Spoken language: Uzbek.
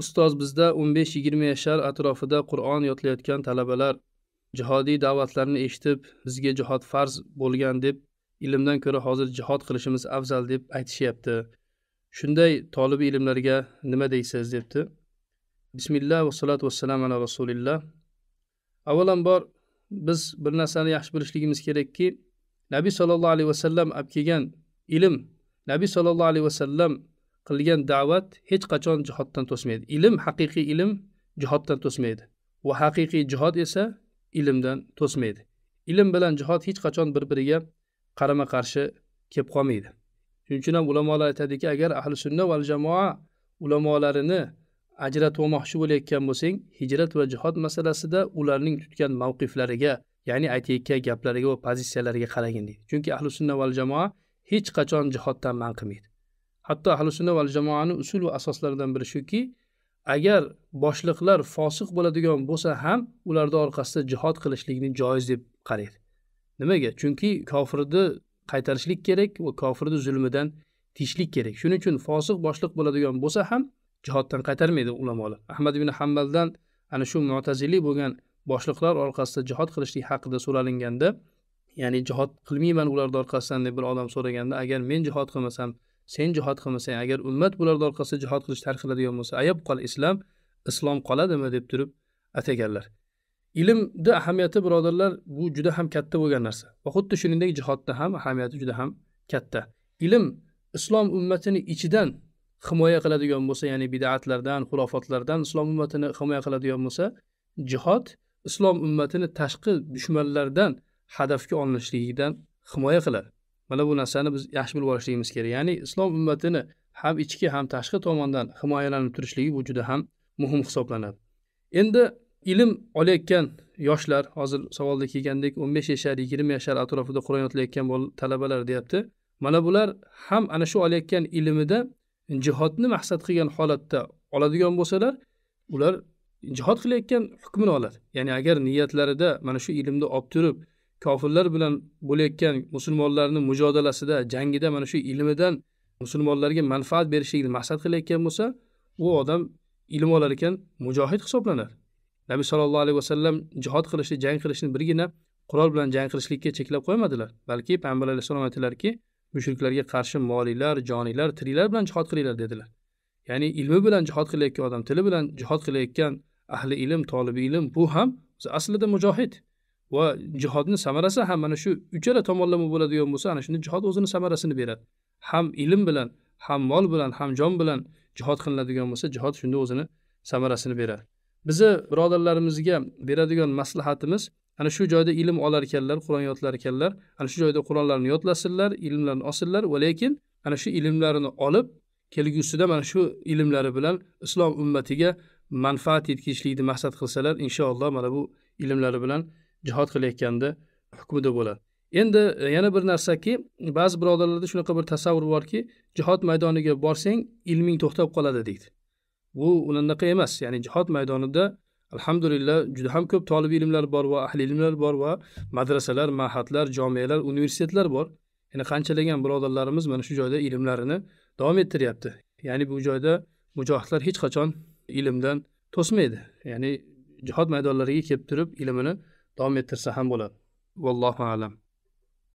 ustoz bizda o'n besh yigirma yashar atrofida qur'on yodlayotgan talabalar jihodiy da'vatlarni eshitib bizga jihod farz bo'lgan deb ilmdan ko'ra hozir jihod qilishimiz afzal deb aytishyapti shunday tolibi ilmlarga nima deysiz debdi bismillah vassalatu vassalam ala rasulillah avvalambor biz bir narsani yaxshi bilishligimiz kerakki nabiy sollallohu alayhi vasallam olib kelgan ilm nabiy sollallohu alayhi vasallam qilgan da'vat hech qachon jihoddan to'smaydi ilm haqiqiy ilm jihoddan to'smaydi va haqiqiy jihod esa ilmdan to'smaydi ilm bilan jihod hech qachon bir biriga qarama qarshi kelib qolmaydi shuning uchun ham ulamolar aytadiki agar ahli sunna val jamoa ulamolarini ajratmoqchi bo'layotgan bo'lsang hijrat va jihod masalasida ularning tutgan mavqiflariga ya'ni aytayotgan gaplariga va pozitsiyalariga qaragin deydi chunki ahli sunna val jamoa hech qachon jihoddan man qilmaydi hatto ahli sunna val jamoani usul va asoslaridan biri shuki agar boshliqlar fosiq bo'ladigan bo'lsa ham ularni orqasida jihod qilishlikni joiz deb qaraydi nimaga chunki kofirni qaytarishlik kerak va kofirni zulmidan tiyishlik kerak shuning uchun fosiq boshliq bo'ladigan bo'lsa ham jihoddan qaytarmaydi ulamolar ahmad ibn hambaldan ana shu mutazili bo'lgan boshliqlar orqasida jihod qilishlik haqida so'ralinganda ya'ni jihod qilmayman ularni orqasidan deb bir odam so'raganda agar men jihod qilmasam sen jihod qilmasang agar ummat bularni orqasida jihod qilish tark qiladigan bo'lsa ayab qol islom islom qoladimi deb turib ataganlar ilmni ahamiyati birodarlar bu juda ham katta bo'lgan narsa va xuddi shuningdek jihodni ham ahamiyati juda ham katta ilm islom ummatini ichidan himoya qiladigan bo'lsa ya'ni bidatlardan xurofotlardan islom ummatini himoya qiladigan bo'lsa jihod islom ummatini tashqi dushmanlardan hadafga olinishligidan himoya qiladi mana bu narsani biz yaxshi bilib olishligimiz kerak ya'ni islom ummatini ham ichki ham tashqi tomondan himoyalanib turishligi bu juda ham muhim hisoblanadi endi ilm olayotgan yoshlar hozir savolda kelgandek o'n besh yashar yigirma yashar atrofida qur'on yodlayotgan talabalar deyapti mana bular ham ana shu olayotgan ilmida jihodni maqsad qilgan holatda oladigan bo'lsalar ular jihod qilayotgan hukmini oladi ya'ni agar niyatlarida mana shu ilmni olib turib kofirlar bilan bo'layotgan musulmonlarni mujodalasida jangida mana shu ilmidan musulmonlarga manfaat berishlikni maqsad qilayotgan bo'lsa u odam ilm olar ekan mujohid hisoblanar nabiy sollallohu alayhi vasallam jihod qilishni jang qilishni birgina qurol bilan jang qilishlikka cheklab qo'ymadilar balki payg'ambar alayhissalom aytdilarki mushriklarga qarshi moliylar joninglar tiringlar bilan jihod qilinglar dedilar ya'ni ilmi bilan jihod qilayotgan odam tili bilan jihod qilayotgan ahli ilm tolibi ilm bu ham aslida mujohid va jihodni samarasi ham mana shu uchala tomonlama bo'ladigan bo'lsa ana shunda jihod o'zini samarasini beradi ham ilm bilan ham mol bilan ham jon bilan jihod qilinadigan bo'lsa jihod shunda o'zini samarasini beradi bizni birodarlarimizga beradigan maslahatimiz ana shu joyda ilm olar ekanlar qur'on yodlar ekanlar ana shu joyda qur'onlarni yodlasinlar ilmlarni olsinlar va lekin ana shu ilmlarini olib kelgusida mana shu ilmlari bilan islom ummatiga manfaat yetkazishlikni maqsad qilsalar inshaalloh mana bu ilmlari bilan jihod qilayotganda hukmida bo'ladi endi e, yana bir narsaki ba'zi birodarlarda shunaqa bir tasavvur borki jihod maydoniga borsang ilming to'xtab qoladi deydi bu unaqa emas ya'ni jihod maydonida alhamdulillah juda ham ko'p tolib ilmlar bor va ahli ilmlar bor va madrasalar mahatlar jomiyalar universitetlar bor yana qanchalagan birodarlarimiz mana shu joyda ilmlarini davom ettiryapti ya'ni bu joyda mujohidlar hech qachon ilmdan to'smaydi ya'ni jihod maydonlariga kelib turib ilmini davom ettirsa ham bo'ladi vallohu alam